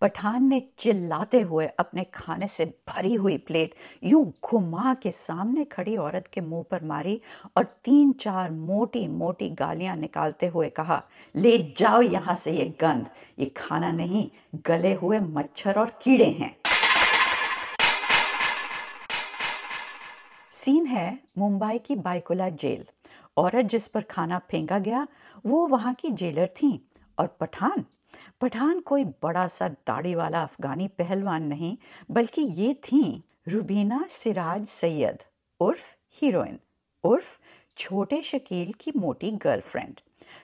पठान ने चिल्लाते हुए अपने खाने से भरी हुई प्लेट यूं घुमा के सामने खड़ी औरत के मुंह पर मारी और तीन चार मोटी मोटी गालियां निकालते हुए कहा ले जाओ यहाँ से ये गंद ये खाना नहीं गले हुए मच्छर और कीड़े हैं सीन है मुंबई की बाइकुला जेल औरत जिस पर खाना फेंका गया वो वहां की जेलर थी और पठान पठान कोई बड़ा सा दाढ़ी वाला अफगानी पहलवान नहीं बल्कि ये थी रुबीना सिराज सैयद उर्फ हीरोइन उर्फ छोटे शकील की मोटी गर्लफ्रेंड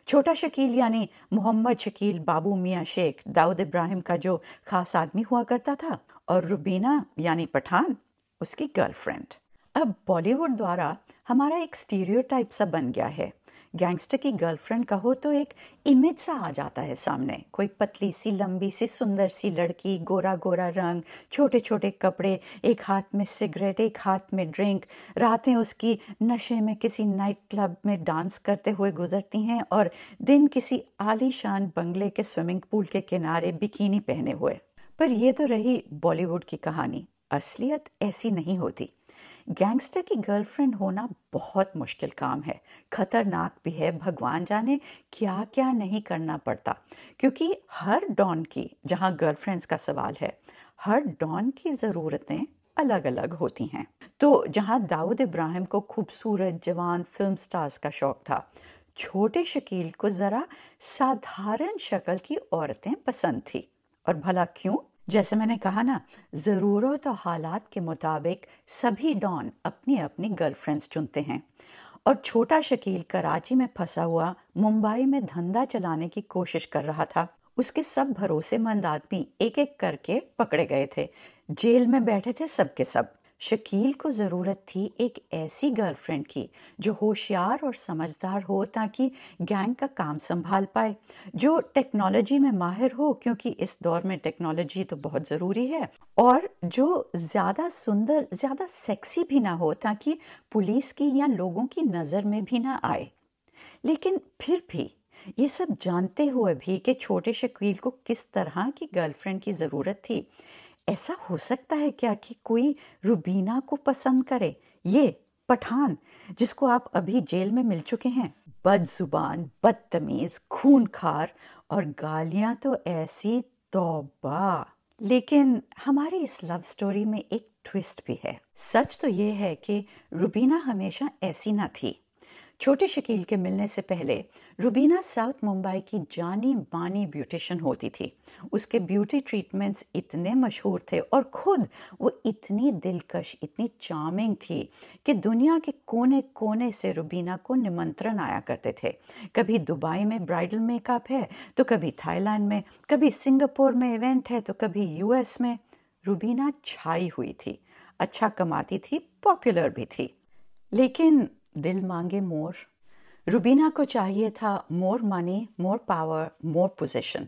छोटा शकील यानी मोहम्मद शकील बाबू मियाँ शेख दाऊद इब्राहिम का जो खास आदमी हुआ करता था और रुबीना यानी पठान उसकी गर्लफ्रेंड अब बॉलीवुड द्वारा हमारा एक स्टीरियोटाइप सा बन गया है गैंगस्टर की गर्लफ्रेंड कहो तो एक इमेज सा आ जाता है सामने कोई पतली सी लंबी सी सुंदर सी लड़की गोरा गोरा रंग छोटे छोटे कपड़े एक हाथ में सिगरेट एक हाथ में ड्रिंक रातें उसकी नशे में किसी नाइट क्लब में डांस करते हुए गुजरती हैं और दिन किसी आलीशान बंगले के स्विमिंग पूल के किनारे बिकीनी पहने हुए पर यह तो रही बॉलीवुड की कहानी असलियत ऐसी नहीं होती गैंगस्टर की गर्लफ्रेंड होना बहुत मुश्किल काम है खतरनाक भी है भगवान जाने क्या क्या नहीं करना पड़ता क्योंकि हर डॉन की जहाँ गर्लफ्रेंड्स का सवाल है हर डॉन की ज़रूरतें अलग अलग होती हैं तो जहाँ दाऊद इब्राहिम को खूबसूरत जवान फिल्म स्टार्स का शौक़ था छोटे शकील को ज़रा साधारण शक्ल की औरतें पसंद थी और भला क्यों जैसे मैंने कहा ना ज़रूरत और हालात के मुताबिक सभी डॉन अपनी अपनी गर्लफ्रेंड्स चुनते हैं और छोटा शकील कराची में फंसा हुआ मुंबई में धंधा चलाने की कोशिश कर रहा था उसके सब भरोसेमंद आदमी एक एक करके पकड़े गए थे जेल में बैठे थे सबके सब शकील को ज़रूरत थी एक ऐसी गर्लफ्रेंड की जो होशियार और समझदार हो ताकि गैंग का काम संभाल पाए जो टेक्नोलॉजी में माहिर हो क्योंकि इस दौर में टेक्नोलॉजी तो बहुत ज़रूरी है और जो ज़्यादा सुंदर ज़्यादा सेक्सी भी ना हो ताकि पुलिस की या लोगों की नज़र में भी ना आए लेकिन फिर भी ये सब जानते हुए भी कि छोटे शकील को किस तरह की गर्लफ्रेंड की ज़रूरत थी ऐसा हो सकता है क्या कि कोई रुबीना को पसंद करे ये पठान जिसको आप अभी जेल में मिल चुके हैं बदजुबान बदतमीज खूनखार और गालियां तो ऐसी तौबा लेकिन हमारी इस लव स्टोरी में एक ट्विस्ट भी है सच तो ये है कि रुबीना हमेशा ऐसी ना थी छोटे शकील के मिलने से पहले रुबीना साउथ मुंबई की जानी बानी ब्यूटिशन होती थी उसके ब्यूटी ट्रीटमेंट्स इतने मशहूर थे और ख़ुद वो इतनी दिलकश इतनी चार्मिंग थी कि दुनिया के कोने कोने से रुबीना को निमंत्रण आया करते थे कभी दुबई में ब्राइडल मेकअप है तो कभी थाईलैंड में कभी सिंगापुर में इवेंट है तो कभी यूएस में रुबीना छाई हुई थी अच्छा कमाती थी पॉपुलर भी थी लेकिन दिल मांगे मोर रुबीना को चाहिए था more money more power more position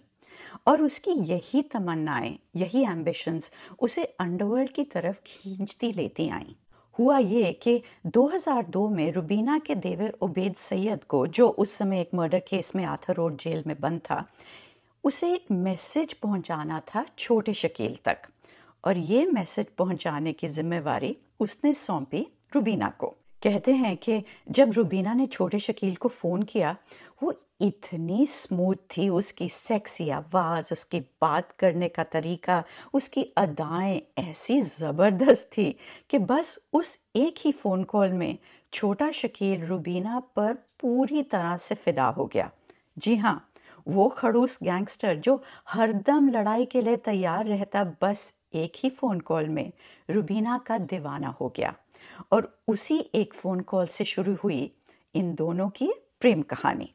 और उसकी यही तमन्नाएं यही एम्बिशंस उसे अंडरवर्ल्ड की तरफ खींचती लेती आईं हुआ ये कि 2002 में रुबीना के देवर उबेद सैयद को जो उस समय एक मर्डर केस में आथर रोड जेल में बंद था उसे एक मैसेज पहुंचाना था छोटे शकील तक और ये मैसेज पहुंचाने की जिम्मेवारी उसने सौंपी रुबीना को कहते हैं कि जब रुबीना ने छोटे शकील को फ़ोन किया वो इतनी स्मूथ थी उसकी सेक्सी आवाज़ उसकी बात करने का तरीका उसकी अदाएं ऐसी ज़बरदस्त थी कि बस उस एक ही फ़ोन कॉल में छोटा शकील रुबीना पर पूरी तरह से फिदा हो गया जी हाँ वो खड़ूस गैंगस्टर जो हरदम लड़ाई के लिए तैयार रहता बस एक ही फ़ोन कॉल में रुबीना का दीवाना हो गया और उसी एक फ़ोन कॉल से शुरू हुई इन दोनों की प्रेम कहानी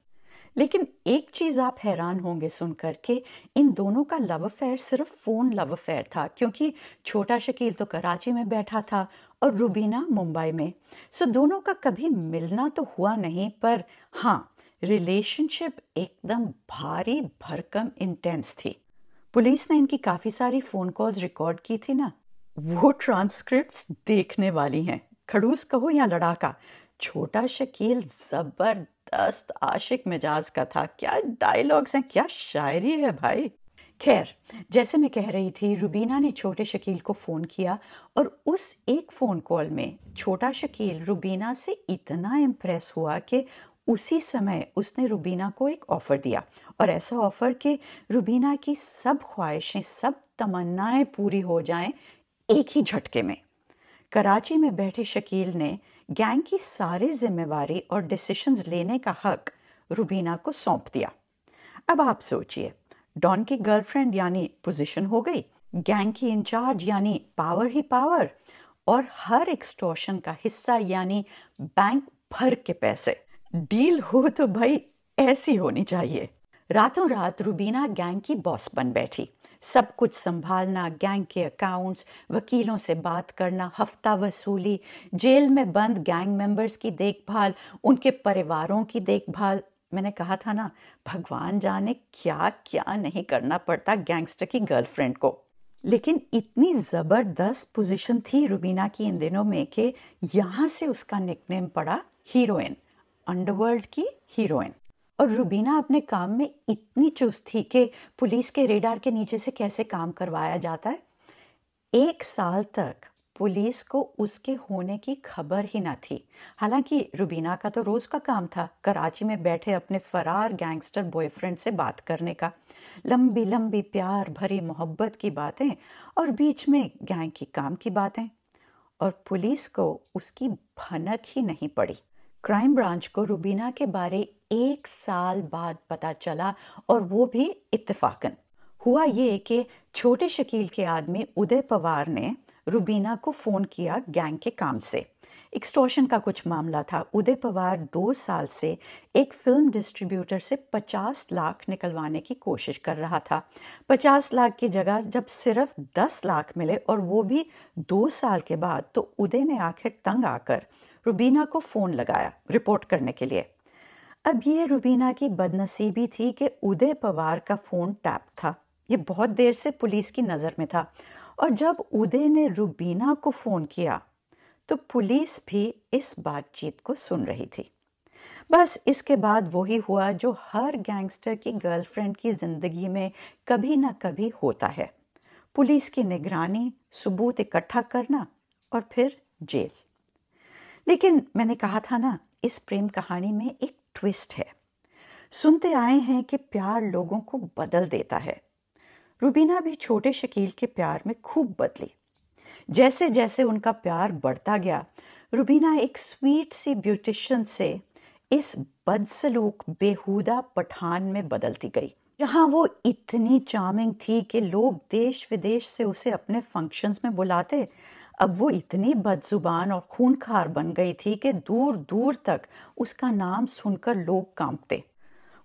लेकिन एक चीज़ आप हैरान होंगे सुनकर के इन दोनों का लव अफेयर सिर्फ फ़ोन लव अफेयर था क्योंकि छोटा शकील तो कराची में बैठा था और रुबीना मुंबई में सो दोनों का कभी मिलना तो हुआ नहीं पर हाँ रिलेशनशिप एकदम भारी भरकम इंटेंस थी पुलिस ने इनकी काफ़ी सारी फ़ोन कॉल्स रिकॉर्ड की थी ना वो ट्रांसक्रिप्ट्स देखने वाली हैं खड़ूस कहो या लड़ाका छोटा शकील ज़बरदस्त आशिक मिजाज का था क्या डायलॉग्स हैं क्या शायरी है भाई खैर जैसे मैं कह रही थी रुबीना ने छोटे शकील को फ़ोन किया और उस एक फ़ोन कॉल में छोटा शकील रुबीना से इतना इम्प्रेस हुआ कि उसी समय उसने रुबीना को एक ऑफ़र दिया और ऐसा ऑफ़र कि रुबीना की सब ख्वाहिशें सब तमन्नाएं पूरी हो जाएं एक ही झटके में कराची में बैठे शकील ने गैंग की सारी जिम्मेवारी और डिसीशंस लेने का हक रुबीना को सौंप दिया अब आप सोचिए डॉन की गर्लफ्रेंड यानी पोजीशन हो गई गैंग की इंचार्ज यानी पावर ही पावर और हर एक्सटोशन का हिस्सा यानी बैंक भर के पैसे डील हो तो भाई ऐसी होनी चाहिए रातों रात रुबीना गैंग की बॉस बन बैठी सब कुछ संभालना गैंग के अकाउंट्स वकीलों से बात करना हफ्ता वसूली जेल में बंद गैंग मेंबर्स की देखभाल उनके परिवारों की देखभाल मैंने कहा था ना भगवान जाने क्या क्या नहीं करना पड़ता गैंगस्टर की गर्लफ्रेंड को लेकिन इतनी ज़बरदस्त पोजीशन थी रुबीना की इन दिनों में कि यहाँ से उसका निकनेम पड़ा हीरोइन अंडरवर्ल्ड की हीरोइन और रूबीना अपने काम में इतनी चुस्त थी कि पुलिस के रेडार के नीचे से कैसे काम करवाया जाता है एक साल तक पुलिस को उसके होने की खबर ही ना थी हालांकि रुबीना का तो रोज़ का काम था कराची में बैठे अपने फरार गैंगस्टर बॉयफ्रेंड से बात करने का लंबी लंबी प्यार भरी मोहब्बत की बातें और बीच में गैंग की काम की बातें और पुलिस को उसकी भनक ही नहीं पड़ी क्राइम ब्रांच को रुबीना के बारे एक साल बाद पता चला और वो भी इत्तेफाकन हुआ ये कि छोटे शकील के आदमी उदय पवार ने रुबीना को फ़ोन किया गैंग के काम से एक्सटोशन का कुछ मामला था उदय पवार दो साल से एक फिल्म डिस्ट्रीब्यूटर से 50 लाख निकलवाने की कोशिश कर रहा था 50 लाख की जगह जब सिर्फ 10 लाख मिले और वो भी दो साल के बाद तो उदय ने आखिर तंग आकर रुबीना को फ़ोन लगाया रिपोर्ट करने के लिए अब ये रुबीना की बदनसीबी थी कि उदय पवार का फ़ोन टैप था ये बहुत देर से पुलिस की नज़र में था और जब उदय ने रुबीना को फ़ोन किया तो पुलिस भी इस बातचीत को सुन रही थी बस इसके बाद वही हुआ जो हर गैंगस्टर की गर्लफ्रेंड की ज़िंदगी में कभी ना कभी होता है पुलिस की निगरानी सबूत इकट्ठा करना और फिर जेल लेकिन मैंने कहा था ना इस प्रेम कहानी में एक ट्विस्ट है सुनते आए हैं कि प्यार लोगों को बदल देता है रुबीना भी छोटे शकील के प्यार में खूब बदली जैसे जैसे उनका प्यार बढ़ता गया रुबीना एक स्वीट सी ब्यूटिशन से इस बदसलूक बेहुदा पठान में बदलती गई जहाँ वो इतनी चार्मिंग थी कि लोग देश विदेश से उसे अपने फंक्शंस में बुलाते अब वो इतनी बदजुबान और खूनखार बन गई थी कि दूर दूर तक उसका नाम सुनकर लोग कांपते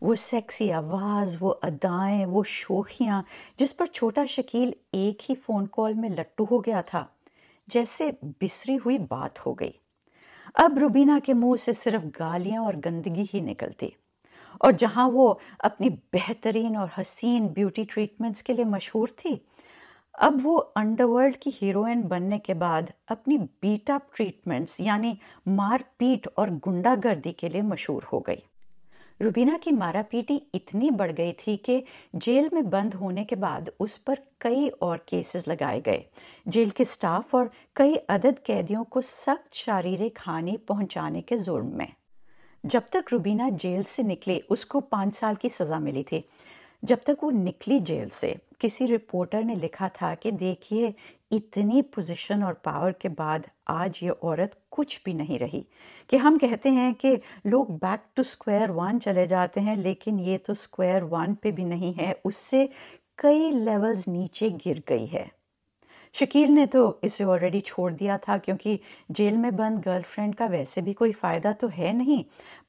वो सेक्सी आवाज़ वो अदाएं वो शोखियाँ जिस पर छोटा शकील एक ही फ़ोन कॉल में लट्टू हो गया था जैसे बिसरी हुई बात हो गई अब रुबीना के मुंह से सिर्फ गालियां और गंदगी ही निकलती और जहाँ वो अपनी बेहतरीन और हसीन ब्यूटी ट्रीटमेंट्स के लिए मशहूर थी अब वो अंडरवर्ल्ड की हीरोइन बनने के बाद अपनी बीट अप ट्रीटमेंट्स यानी मारपीट और गुंडागर्दी के लिए मशहूर हो गई रुबीना की मारापीटी इतनी बढ़ गई थी कि जेल में बंद होने के बाद उस पर कई और केसेस लगाए गए जेल के स्टाफ और कई अदद कैदियों को सख्त शारीरिक हानि पहुंचाने के जुर्म में जब तक रुबीना जेल से निकले उसको पाँच साल की सज़ा मिली थी जब तक वो निकली जेल से किसी रिपोर्टर ने लिखा था कि देखिए इतनी पोजीशन और पावर के बाद आज ये औरत कुछ भी नहीं रही कि हम कहते हैं कि लोग बैक टू स्क्वायर वन चले जाते हैं लेकिन ये तो स्क्वायर वन पे भी नहीं है उससे कई लेवल्स नीचे गिर गई है शकील ने तो इसे ऑलरेडी छोड़ दिया था क्योंकि जेल में बंद गर्लफ्रेंड का वैसे भी कोई फ़ायदा तो है नहीं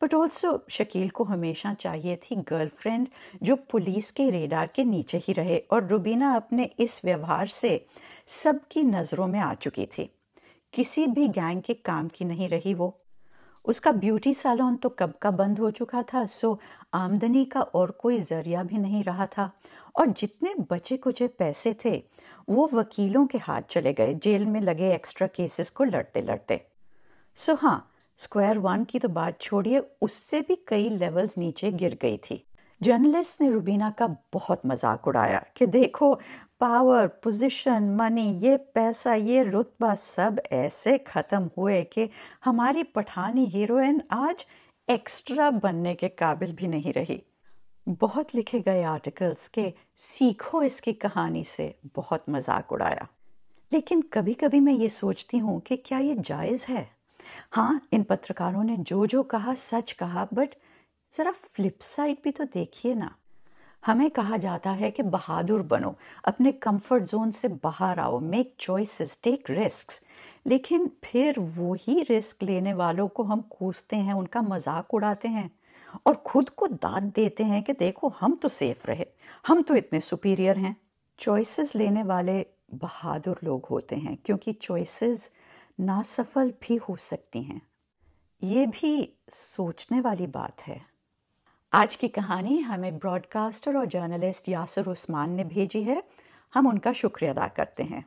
बट ऑल्सो शकील को हमेशा चाहिए थी गर्लफ्रेंड जो पुलिस के रेडार के नीचे ही रहे और रुबीना अपने इस व्यवहार से सबकी नज़रों में आ चुकी थी किसी भी गैंग के काम की नहीं रही वो उसका ब्यूटी सैलून तो कब का बंद हो चुका था सो आमदनी का और कोई जरिया भी नहीं रहा था और जितने बचे कुचे पैसे थे वो वकीलों के हाथ चले गए जेल में लगे एक्स्ट्रा केसेस को लड़ते लड़ते सो हाँ स्क्वायर वन की तो बात छोड़िए उससे भी कई लेवल्स नीचे गिर गई थी जर्नलिस्ट ने रुबीना का बहुत मजाक उड़ाया कि देखो पावर पोजीशन मनी ये पैसा ये रुतबा सब ऐसे ख़त्म हुए कि हमारी पठानी हीरोइन आज एक्स्ट्रा बनने के काबिल भी नहीं रही बहुत लिखे गए आर्टिकल्स के सीखो इसकी कहानी से बहुत मजाक उड़ाया लेकिन कभी कभी मैं ये सोचती हूँ कि क्या ये जायज़ है हाँ इन पत्रकारों ने जो जो कहा सच कहा बट ज़रा फ्लिप साइड भी तो देखिए ना हमें कहा जाता है कि बहादुर बनो अपने कंफर्ट जोन से बाहर आओ मेक चॉइसेस टेक रिस्क लेकिन फिर वही रिस्क लेने वालों को हम कूसते हैं उनका मजाक उड़ाते हैं और खुद को दाद देते हैं कि देखो हम तो सेफ रहे हम तो इतने सुपीरियर हैं चॉइसेस लेने वाले बहादुर लोग होते हैं क्योंकि चॉइसेस नासफल भी हो सकती हैं ये भी सोचने वाली बात है आज की कहानी हमें ब्रॉडकास्टर और जर्नलिस्ट यासर उस्मान ने भेजी है हम उनका शुक्रिया अदा करते हैं